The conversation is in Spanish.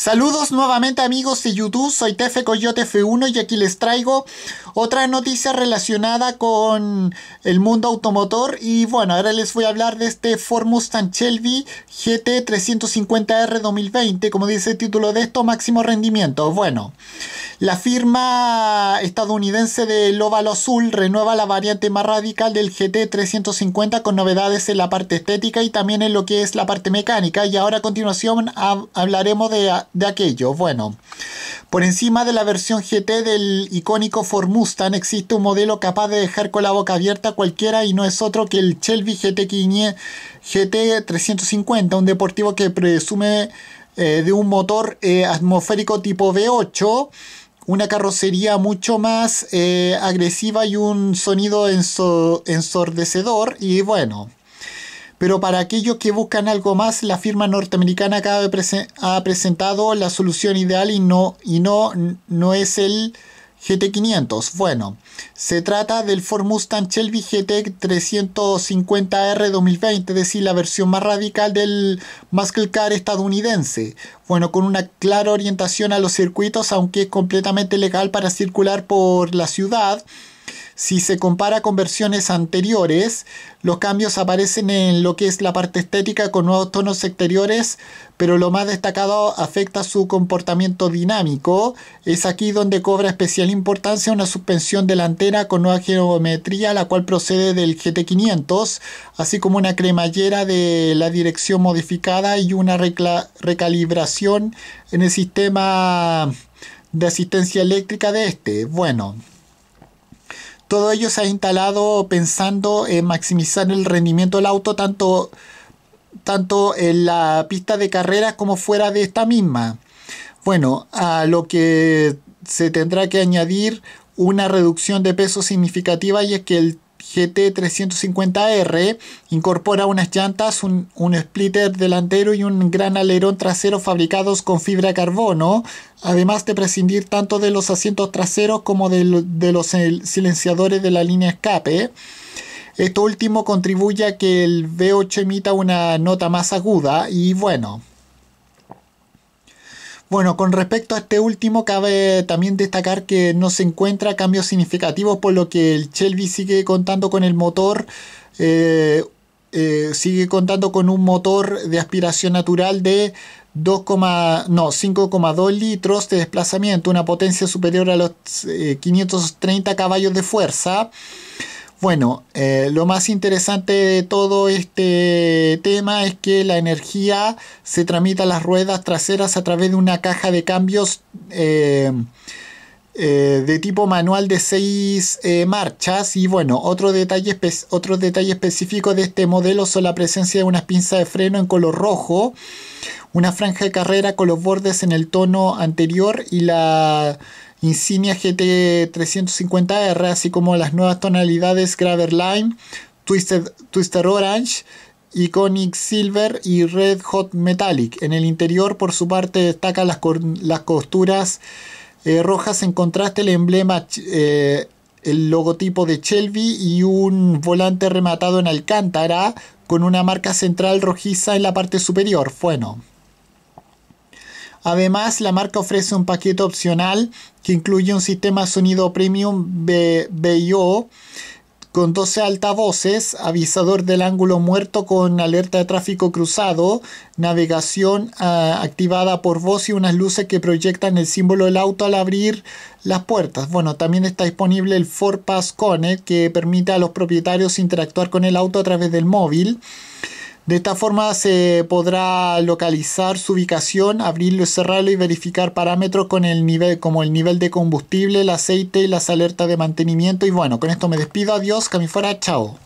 Saludos nuevamente amigos de YouTube, soy Tefe Coyote F1 y aquí les traigo otra noticia relacionada con el mundo automotor y bueno, ahora les voy a hablar de este Ford Mustang Shelby GT350R 2020, como dice el título de esto, máximo rendimiento. Bueno, la firma estadounidense de óvalo azul renueva la variante más radical del GT350 con novedades en la parte estética y también en lo que es la parte mecánica. Y ahora a continuación hablaremos de, aquello. Bueno, por encima de la versión GT del icónico Ford existe un modelo capaz de dejar con la boca abierta cualquiera y no es otro que el Shelby gt GT350, un deportivo que presume eh, de un motor eh, atmosférico tipo V8 una carrocería mucho más eh, agresiva y un sonido ensordecedor y bueno. Pero para aquellos que buscan algo más, la firma norteamericana acaba de ha presentado la solución ideal y no, y no, no es el GT500. Bueno, se trata del Ford Mustang Shelby GT 350R 2020, es decir, la versión más radical del muscle car estadounidense. Bueno, con una clara orientación a los circuitos, aunque es completamente legal para circular por la ciudad. Si se compara con versiones anteriores, los cambios aparecen en lo que es la parte estética con nuevos tonos exteriores, pero lo más destacado afecta su comportamiento dinámico. Es aquí donde cobra especial importancia una suspensión delantera con nueva geometría, la cual procede del GT500, así como una cremallera de la dirección modificada y una recalibración en el sistema de asistencia eléctrica de este. Bueno, todo ello se ha instalado pensando en maximizar el rendimiento del auto tanto, tanto en la pista de carreras como fuera de esta misma. Bueno, a lo que se tendrá que añadir una reducción de peso significativa y es que el GT350R incorpora unas llantas, un, splitter delantero y un gran alerón trasero fabricados con fibra carbono, además de prescindir tanto de los asientos traseros como de los silenciadores de la línea escape. Esto último contribuye a que el V8 emita una nota más aguda y bueno, bueno, con respecto a este último, cabe también destacar que no se encuentra cambios significativos, por lo que el Shelby sigue contando con el motor, eh, eh, sigue contando con un motor de aspiración natural de 2, 5,2 litros de desplazamiento, una potencia superior a los 530 eh, caballos de fuerza. Bueno, eh, lo más interesante de todo este tema es que la energía se tramita a las ruedas traseras a través de una caja de cambios eh, eh, de tipo manual de seis marchas. Y bueno, otro detalle, otro detalle específico de este modelo son la presencia de unas pinzas de freno en color rojo, una franja de carrera con los bordes en el tono anterior y la Insignia GT350R, así como las nuevas tonalidades Graver Lime, Twisted, Twister Orange, Iconic Silver y Red Hot Metallic. En el interior, por su parte, destacan las, costuras eh, rojas en contraste, el emblema, eh, el logotipo de Shelby y un volante rematado en alcántara con una marca central rojiza en la parte superior. Bueno. Además, la marca ofrece un paquete opcional que incluye un sistema sonido premium BIO con 12 altavoces, avisador del ángulo muerto con alerta de tráfico cruzado, navegación ah, activada por voz y unas luces que proyectan el símbolo del auto al abrir las puertas. Bueno, también está disponible el Ford Pass Connect que permite a los propietarios interactuar con el auto a través del móvil. De esta forma se podrá localizar su ubicación, abrirlo y cerrarlo y verificar parámetros con el nivel, como el nivel de combustible, el aceite y las alertas de mantenimiento. Y bueno, con esto me despido. Adiós, que fuera. Chao.